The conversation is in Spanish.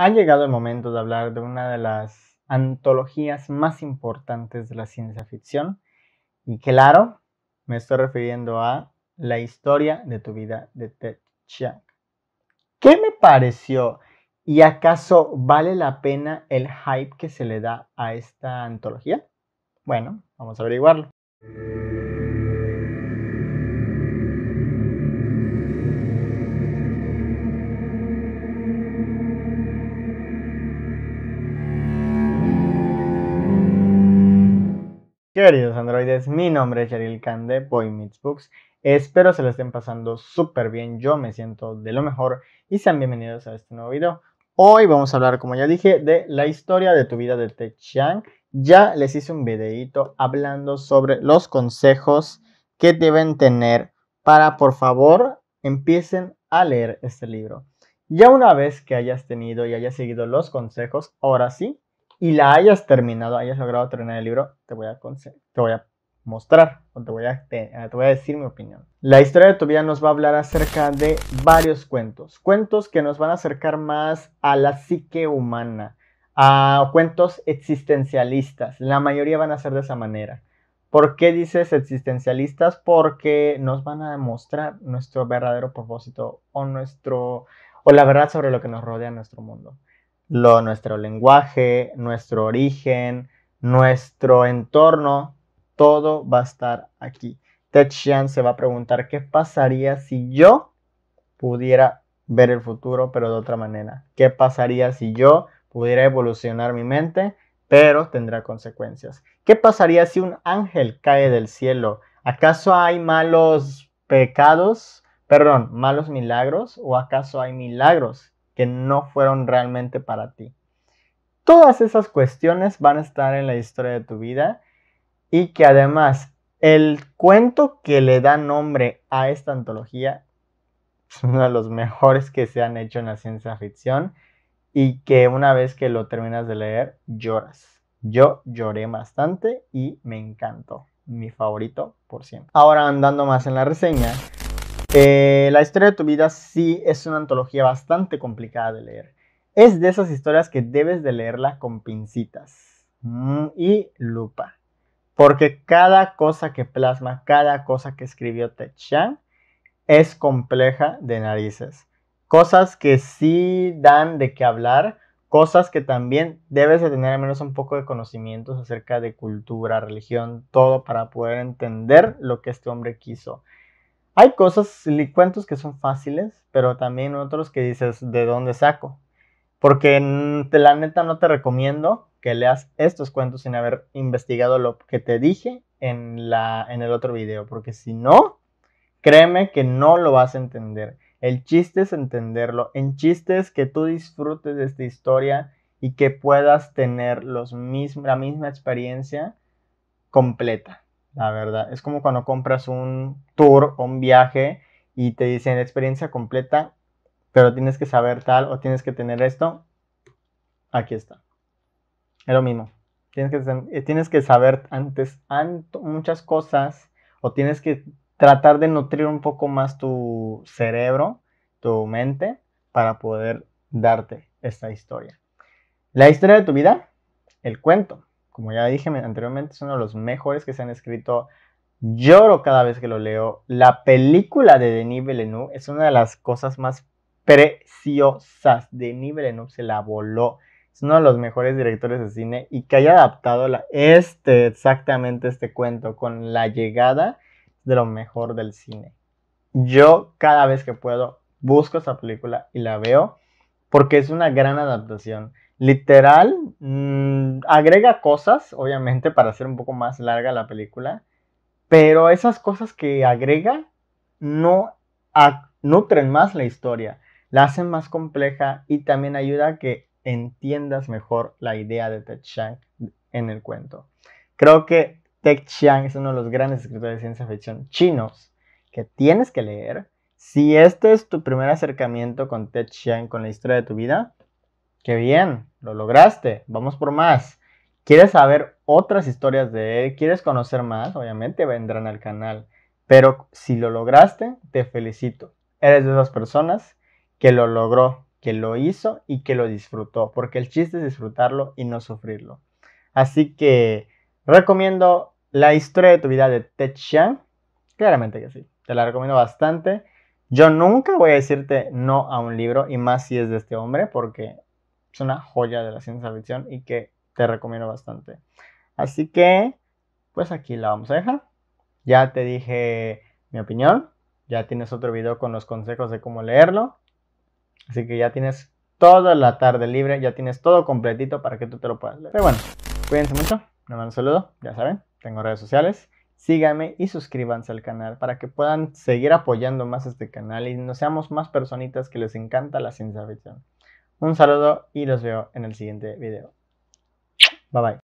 Ha llegado el momento de hablar de una de las antologías más importantes de la ciencia ficción y claro, me estoy refiriendo a La historia de tu vida de Ted Chiang. ¿Qué me pareció y acaso vale la pena el hype que se le da a esta antología? Bueno, vamos a averiguarlo. Queridos androides, mi nombre es Yaril Khan de Boy Meets Books. Espero se lo estén pasando súper bien, yo me siento de lo mejor y sean bienvenidos a este nuevo video. Hoy vamos a hablar, como ya dije, de la historia de tu vida de Tech Chiang. Ya les hice un videito hablando sobre los consejos que deben tener para, por favor, empiecen a leer este libro. Ya una vez que hayas tenido y hayas seguido los consejos, ahora sí, y la hayas terminado, hayas logrado terminar el libro, te voy a, te voy a mostrar o te voy a, eh, te, voy a decir mi opinión. La historia de tu vida nos va a hablar acerca de varios cuentos, cuentos que nos van a acercar más a la psique humana, a cuentos existencialistas. La mayoría van a ser de esa manera. ¿Por qué dices existencialistas? Porque nos van a demostrar nuestro verdadero propósito o nuestro o la verdad sobre lo que nos rodea en nuestro mundo nuestro lenguaje, nuestro origen, nuestro entorno, todo va a estar aquí. Tetsian se va a preguntar qué pasaría si yo pudiera ver el futuro, pero de otra manera. ¿Qué pasaría si yo pudiera evolucionar mi mente, pero tendrá consecuencias? ¿Qué pasaría si un ángel cae del cielo? ¿Acaso hay malos pecados? Perdón, malos milagros o acaso hay milagros que no fueron realmente para ti. Todas esas cuestiones van a estar en la historia de tu vida y que además el cuento que le da nombre a esta antología es uno de los mejores que se han hecho en la ciencia ficción y que una vez que lo terminas de leer lloras. Yo lloré bastante y me encantó. Mi favorito por siempre. Ahora andando más en la reseña, eh, la historia de tu vida sí es una antología bastante complicada de leer. Es de esas historias que debes de leerla con pincitas mm, y lupa. Porque cada cosa que plasma, cada cosa que escribió Techan es compleja de narices. Cosas que sí dan de qué hablar, cosas que también debes de tener al menos un poco de conocimientos acerca de cultura, religión, todo para poder entender lo que este hombre quiso. Hay cosas, cuentos que son fáciles, pero también otros que dices, ¿de dónde saco? Porque la neta no te recomiendo que leas estos cuentos sin haber investigado lo que te dije en, la, en el otro video, porque si no, créeme que no lo vas a entender. El chiste es entenderlo, el chiste es que tú disfrutes de esta historia y que puedas tener los la misma experiencia completa la verdad. Es como cuando compras un tour o un viaje y te dicen experiencia completa, pero tienes que saber tal o tienes que tener esto. Aquí está. Es lo mismo. Tienes que, eh, tienes que saber antes muchas cosas o tienes que tratar de nutrir un poco más tu cerebro, tu mente, para poder darte esta historia. La historia de tu vida, el cuento como ya dije anteriormente, es uno de los mejores que se han escrito. Lloro cada vez que lo leo. La película de Denis Villeneuve es una de las cosas más preciosas. Denis Villeneuve se la voló. Es uno de los mejores directores de cine y que haya adaptado este, exactamente este cuento con la llegada de lo mejor del cine. Yo cada vez que puedo busco esa película y la veo porque es una gran adaptación literal mm, agrega cosas, obviamente, para hacer un poco más larga la película, pero esas cosas que agrega no nutren más la historia, la hacen más compleja y también ayuda a que entiendas mejor la idea de Ted Chiang en el cuento. Creo que Ted Chiang es uno de los grandes escritores de ciencia ficción chinos que tienes que leer. Si este es tu primer acercamiento con Ted Chiang, con la historia de tu vida, Qué bien, lo lograste. Vamos por más. ¿Quieres saber otras historias de él? ¿Quieres conocer más? Obviamente vendrán al canal. Pero si lo lograste, te felicito. Eres de esas personas que lo logró, que lo hizo y que lo disfrutó. Porque el chiste es disfrutarlo y no sufrirlo. Así que recomiendo la historia de tu vida de Ted Chiang. Claramente que sí. Te la recomiendo bastante. Yo nunca voy a decirte no a un libro y más si es de este hombre porque es una joya de la ciencia ficción y que te recomiendo bastante. Así que, pues aquí la vamos a dejar. Ya te dije mi opinión. Ya tienes otro video con los consejos de cómo leerlo. Así que ya tienes toda la tarde libre. Ya tienes todo completito para que tú te lo puedas leer. Pero bueno, cuídense mucho. me mando un saludo. Ya saben, tengo redes sociales. Síganme y suscríbanse al canal para que puedan seguir apoyando más este canal y no seamos más personitas que les encanta la ciencia ficción. Un saludo y los veo en el siguiente video. Bye bye.